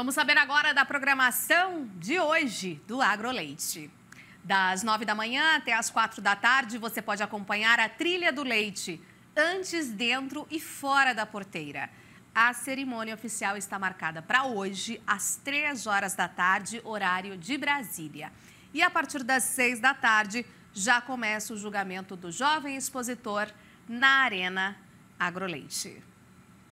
Vamos saber agora da programação de hoje do Agroleite. Das nove da manhã até as quatro da tarde, você pode acompanhar a Trilha do Leite, antes, dentro e fora da porteira. A cerimônia oficial está marcada para hoje, às três horas da tarde, horário de Brasília. E a partir das seis da tarde, já começa o julgamento do jovem expositor na Arena Agroleite.